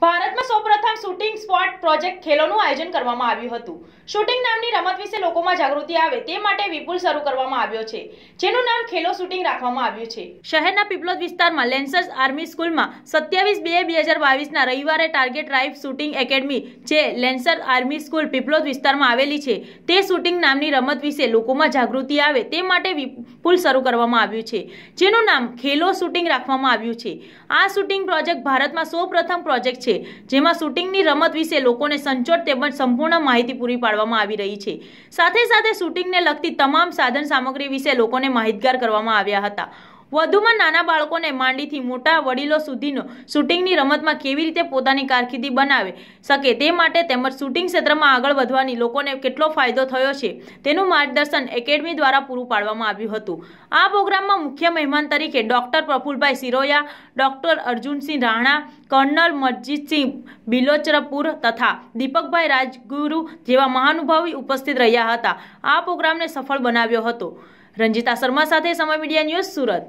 ભારતમાં સૌપ્રથમ shooting spot project ખેલોનું આયોજન કરવામાં આવ્યું હતું શૂટિંગ નામની રમત વિશે લોકોમાં જાગૃતિ આવે તે માટે વિપુલ શરૂ કરવામાં આવ્યો છે જેનું નામ ખેલો શૂટિંગ રાખવામાં આવ્યું છે શહેરના પીપલોદ વિસ્તારમાં લેન્સર્સ આર્મી સ્કૂલમાં સત્યાવીસ બે બે હજાર બાવીસના રવિવારે ટાર્ગેટ રાઇફ શૂટિંગ એકેડમી જે લેન્સર આર્મી સ્કૂલ પીપલોદ વિસ્તારમાં આવેલી છે તે શૂટિંગ નામની રમત વિશે લોકોમાં જાગૃતિ આવે તે માટે વિપુલ શરૂ કરવામાં આવ્યું છે જેનું નામ ખેલો શૂટિંગ રાખવામાં આવ્યું છે આ શૂટિંગ પ્રોજેક્ટ ભારતમાં સૌપ્રથમ પ્રોજેક્ટ છે છે જેમાં શૂટિંગની રમત વિશે લોકોને સંચોટ તેમજ સંપૂર્ણ માહિતી પૂરી પાડવામાં આવી રહી છે સાથે સાથે શૂટિંગને લગતી તમામ સાધન સામગ્રી વિશે લોકોને માહિતગાર કરવામાં આવ્યા હતા વધુમાં નાના બાળકોને માંડીથી મોટા વડીલો સુધીનો શૂટિંગની રમતમાં કેવી રીતે પોતાની કારકિર્દી બનાવે શકે તે માટે તેમજ શૂટિંગ ક્ષેત્રમાં આગળ વધવાની લોકોને કેટલો ફાયદો થયો છે તેનું માર્ગદર્શન એકેડમી દ્વારા પૂરું પાડવામાં આવ્યું હતું આ પ્રોગ્રામમાં મુખ્ય મહેમાન તરીકે doctor Prafulbhai Siroya doctor Arjunsinh Rana colonel Marjitsinh Bilocharpur તથા દીપકભાઈ રાજગુરુ જેવા મહાનુભાવી ઉપસ્થિત રહ્યા હતા આ પ્રોગ્રામને સફળ બનાવ્યો હતો રંજિતા શર્મા સાથે સમય મીડિયા ન્યૂઝ સુરત